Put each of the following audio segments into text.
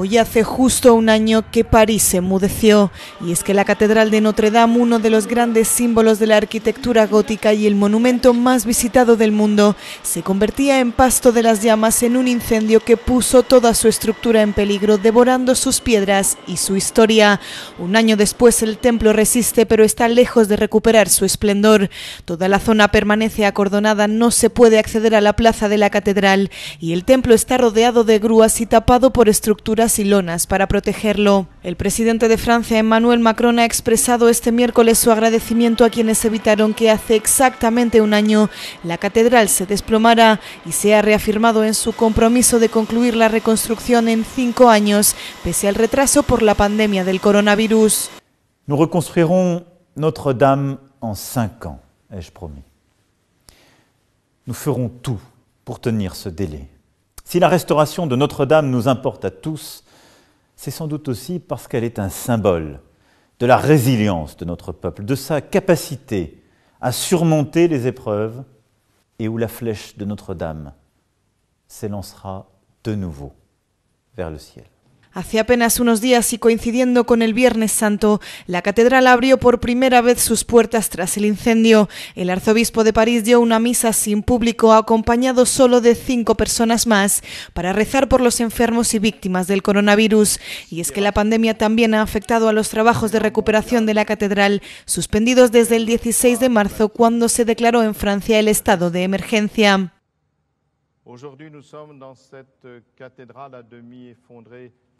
Hoy hace justo un año que París se mudeció, y es que la Catedral de Notre Dame, uno de los grandes símbolos de la arquitectura gótica y el monumento más visitado del mundo, se convertía en pasto de las llamas en un incendio que puso toda su estructura en peligro, devorando sus piedras y su historia. Un año después el templo resiste, pero está lejos de recuperar su esplendor. Toda la zona permanece acordonada, no se puede acceder a la plaza de la catedral, y el templo está rodeado de grúas y tapado por estructuras y lonas para protegerlo. El presidente de Francia, Emmanuel Macron, ha expresado este miércoles su agradecimiento a quienes evitaron que hace exactamente un año la catedral se desplomara y se ha reafirmado en su compromiso de concluir la reconstrucción en cinco años, pese al retraso por la pandemia del coronavirus. Nos reconstruirons Notre-Dame en cinco años, Es je promis. Nous ferons tout pour Si la restauration de Notre-Dame nous importe à tous, c'est sans doute aussi parce qu'elle est un symbole de la résilience de notre peuple, de sa capacité à surmonter les épreuves et où la flèche de Notre-Dame s'élancera de nouveau vers le ciel. Hace apenas unos días y coincidiendo con el Viernes Santo, la catedral abrió por primera vez sus puertas tras el incendio. El arzobispo de París dio una misa sin público, acompañado solo de cinco personas más, para rezar por los enfermos y víctimas del coronavirus. Y es que la pandemia también ha afectado a los trabajos de recuperación de la catedral, suspendidos desde el 16 de marzo, cuando se declaró en Francia el estado de emergencia.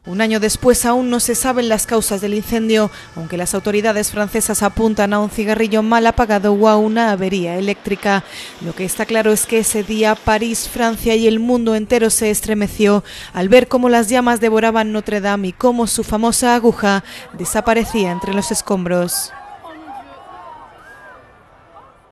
Un año después aún no se saben las causas del incendio, aunque las autoridades francesas apuntan a un cigarrillo mal apagado o a una avería eléctrica. Lo que está claro es que ese día París, Francia y el mundo entero se estremeció al ver cómo las llamas devoraban Notre Dame y cómo su famosa aguja desaparecía entre los escombros.